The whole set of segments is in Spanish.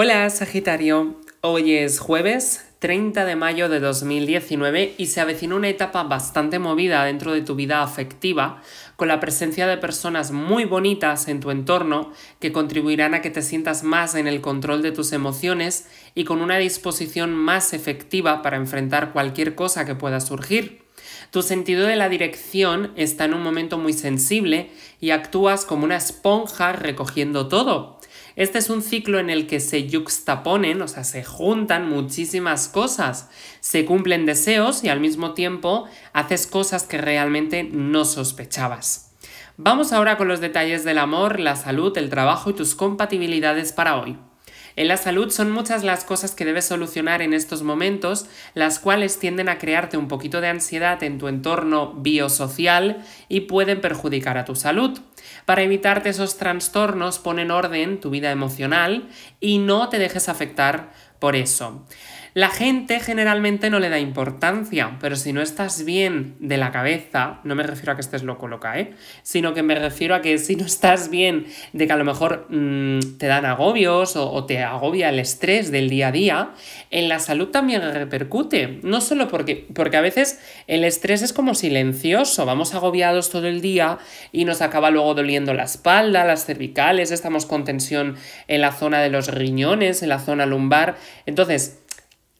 Hola Sagitario, hoy es jueves 30 de mayo de 2019 y se avecina una etapa bastante movida dentro de tu vida afectiva, con la presencia de personas muy bonitas en tu entorno que contribuirán a que te sientas más en el control de tus emociones y con una disposición más efectiva para enfrentar cualquier cosa que pueda surgir. Tu sentido de la dirección está en un momento muy sensible y actúas como una esponja recogiendo todo, este es un ciclo en el que se juxtaponen, o sea, se juntan muchísimas cosas, se cumplen deseos y al mismo tiempo haces cosas que realmente no sospechabas. Vamos ahora con los detalles del amor, la salud, el trabajo y tus compatibilidades para hoy. En la salud son muchas las cosas que debes solucionar en estos momentos, las cuales tienden a crearte un poquito de ansiedad en tu entorno biosocial y pueden perjudicar a tu salud. Para evitarte esos trastornos, pon en orden tu vida emocional y no te dejes afectar por eso. La gente generalmente no le da importancia, pero si no estás bien de la cabeza, no me refiero a que estés loco loca, ¿eh? sino que me refiero a que si no estás bien de que a lo mejor mm, te dan agobios o, o te agobia el estrés del día a día, en la salud también repercute. No solo porque, porque a veces el estrés es como silencioso, vamos agobiados todo el día y nos acaba luego doliendo la espalda, las cervicales, estamos con tensión en la zona de los riñones, en la zona lumbar. Entonces,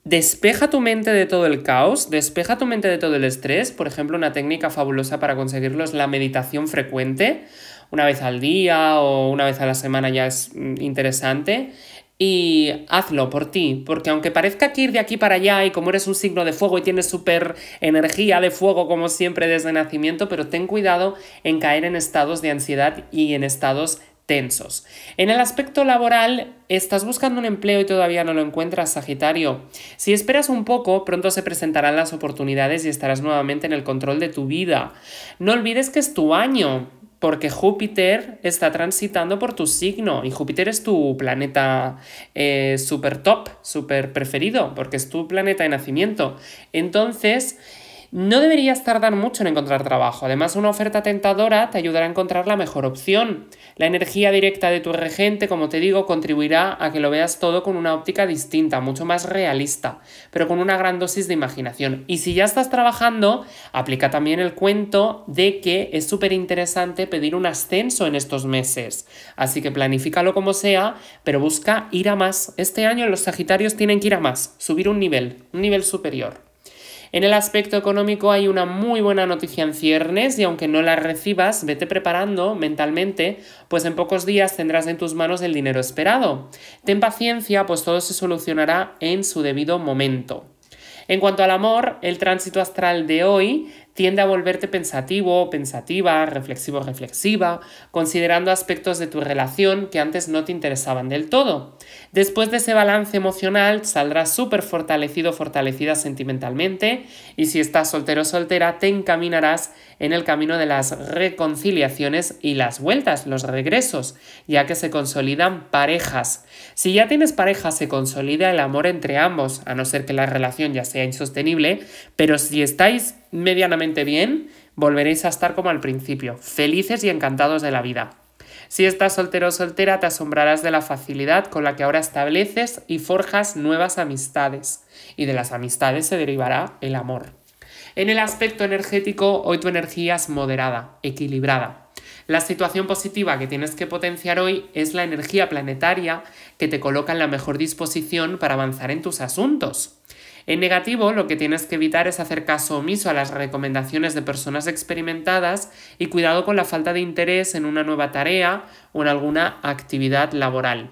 Despeja tu mente de todo el caos, despeja tu mente de todo el estrés. Por ejemplo, una técnica fabulosa para conseguirlo es la meditación frecuente, una vez al día o una vez a la semana ya es mm, interesante. Y hazlo por ti, porque aunque parezca que ir de aquí para allá y como eres un signo de fuego y tienes súper energía de fuego como siempre desde nacimiento, pero ten cuidado en caer en estados de ansiedad y en estados tensos. En el aspecto laboral, estás buscando un empleo y todavía no lo encuentras, Sagitario. Si esperas un poco, pronto se presentarán las oportunidades y estarás nuevamente en el control de tu vida. No olvides que es tu año, porque Júpiter está transitando por tu signo y Júpiter es tu planeta eh, super top, super preferido, porque es tu planeta de nacimiento. Entonces, no deberías tardar mucho en encontrar trabajo. Además, una oferta tentadora te ayudará a encontrar la mejor opción. La energía directa de tu regente, como te digo, contribuirá a que lo veas todo con una óptica distinta, mucho más realista, pero con una gran dosis de imaginación. Y si ya estás trabajando, aplica también el cuento de que es súper interesante pedir un ascenso en estos meses. Así que planifícalo como sea, pero busca ir a más. Este año los Sagitarios tienen que ir a más, subir un nivel, un nivel superior. En el aspecto económico hay una muy buena noticia en ciernes y aunque no la recibas, vete preparando mentalmente, pues en pocos días tendrás en tus manos el dinero esperado. Ten paciencia, pues todo se solucionará en su debido momento. En cuanto al amor, el tránsito astral de hoy tiende a volverte pensativo, pensativa, reflexivo, reflexiva, considerando aspectos de tu relación que antes no te interesaban del todo. Después de ese balance emocional saldrás súper fortalecido, fortalecida sentimentalmente y si estás soltero o soltera te encaminarás en el camino de las reconciliaciones y las vueltas, los regresos, ya que se consolidan parejas. Si ya tienes pareja se consolida el amor entre ambos, a no ser que la relación ya sea insostenible, pero si estáis medianamente bien, volveréis a estar como al principio, felices y encantados de la vida. Si estás soltero o soltera, te asombrarás de la facilidad con la que ahora estableces y forjas nuevas amistades, y de las amistades se derivará el amor. En el aspecto energético, hoy tu energía es moderada, equilibrada. La situación positiva que tienes que potenciar hoy es la energía planetaria que te coloca en la mejor disposición para avanzar en tus asuntos. En negativo, lo que tienes que evitar es hacer caso omiso a las recomendaciones de personas experimentadas y cuidado con la falta de interés en una nueva tarea o en alguna actividad laboral.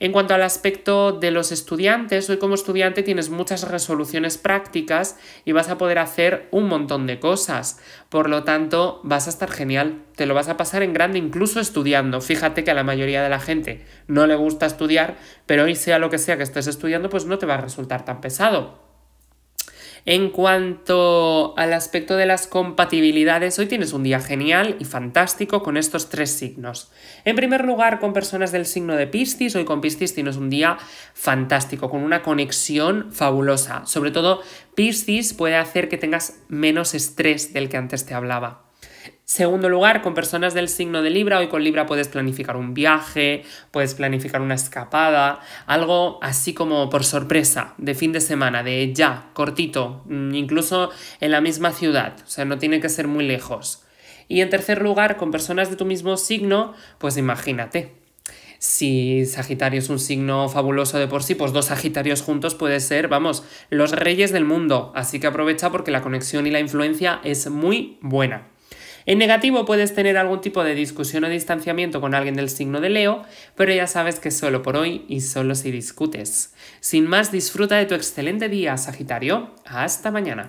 En cuanto al aspecto de los estudiantes, hoy como estudiante tienes muchas resoluciones prácticas y vas a poder hacer un montón de cosas. Por lo tanto, vas a estar genial, te lo vas a pasar en grande incluso estudiando. Fíjate que a la mayoría de la gente no le gusta estudiar, pero hoy sea lo que sea que estés estudiando, pues no te va a resultar tan pesado. En cuanto al aspecto de las compatibilidades, hoy tienes un día genial y fantástico con estos tres signos. En primer lugar, con personas del signo de Piscis, hoy con Piscis tienes un día fantástico, con una conexión fabulosa. Sobre todo, Piscis puede hacer que tengas menos estrés del que antes te hablaba. Segundo lugar, con personas del signo de Libra, hoy con Libra puedes planificar un viaje, puedes planificar una escapada, algo así como por sorpresa, de fin de semana, de ya, cortito, mm, incluso en la misma ciudad, o sea, no tiene que ser muy lejos. Y en tercer lugar, con personas de tu mismo signo, pues imagínate, si Sagitario es un signo fabuloso de por sí, pues dos Sagitarios juntos puede ser, vamos, los reyes del mundo. Así que aprovecha porque la conexión y la influencia es muy buena. En negativo puedes tener algún tipo de discusión o distanciamiento con alguien del signo de Leo, pero ya sabes que solo por hoy y solo si discutes. Sin más, disfruta de tu excelente día, Sagitario. Hasta mañana.